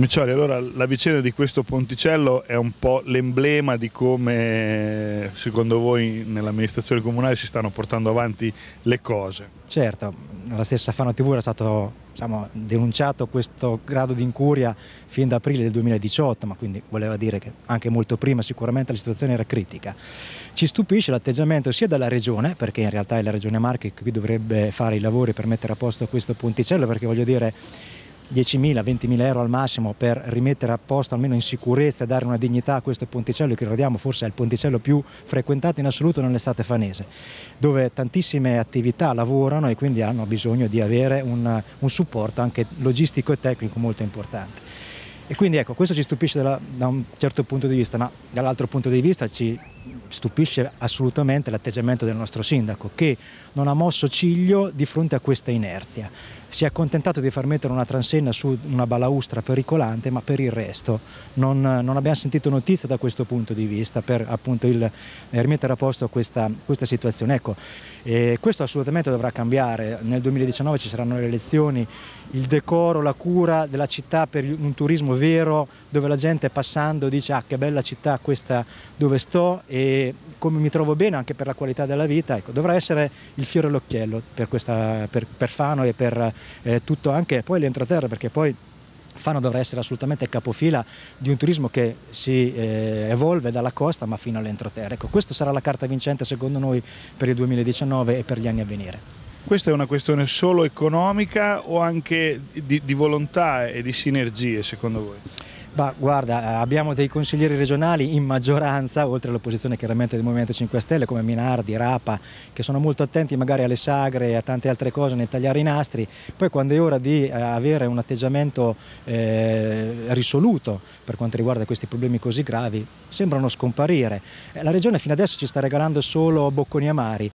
Miccioli, allora la vicenda di questo ponticello è un po' l'emblema di come secondo voi nell'amministrazione comunale si stanno portando avanti le cose. Certo, la stessa Fano TV era stato diciamo, denunciato questo grado di incuria fin da aprile del 2018, ma quindi voleva dire che anche molto prima sicuramente la situazione era critica. Ci stupisce l'atteggiamento sia della Regione, perché in realtà è la Regione Marche che qui dovrebbe fare i lavori per mettere a posto questo ponticello, perché voglio dire 10.000, 20.000 euro al massimo per rimettere a posto, almeno in sicurezza, e dare una dignità a questo ponticello che ricordiamo forse è il ponticello più frequentato in assoluto nell'estate fanese, dove tantissime attività lavorano e quindi hanno bisogno di avere un, un supporto anche logistico e tecnico molto importante. E quindi ecco, questo ci stupisce dalla, da un certo punto di vista, ma dall'altro punto di vista ci stupisce assolutamente l'atteggiamento del nostro sindaco che non ha mosso ciglio di fronte a questa inerzia. Si è accontentato di far mettere una transenna su una balaustra pericolante, ma per il resto non, non abbiamo sentito notizie da questo punto di vista per appunto il, eh, rimettere a posto questa, questa situazione. Ecco, eh, questo assolutamente dovrà cambiare. Nel 2019 ci saranno le elezioni, il decoro, la cura della città per un turismo vero dove la gente passando dice ah, che bella città questa dove sto e come mi trovo bene anche per la qualità della vita, ecco, dovrà essere il fiore all'occhiello per, per, per Fano e per eh, tutto anche poi l'entroterra perché poi Fano dovrà essere assolutamente capofila di un turismo che si eh, evolve dalla costa ma fino all'entroterra. Ecco, questa sarà la carta vincente secondo noi per il 2019 e per gli anni a venire. Questa è una questione solo economica o anche di, di volontà e di sinergie secondo voi? Ma guarda, eh, abbiamo dei consiglieri regionali in maggioranza, oltre all'opposizione chiaramente del Movimento 5 Stelle, come Minardi, Rapa, che sono molto attenti magari alle sagre e a tante altre cose nel tagliare i nastri. Poi quando è ora di eh, avere un atteggiamento eh, risoluto per quanto riguarda questi problemi così gravi, sembrano scomparire. Eh, la regione fino adesso ci sta regalando solo bocconi amari,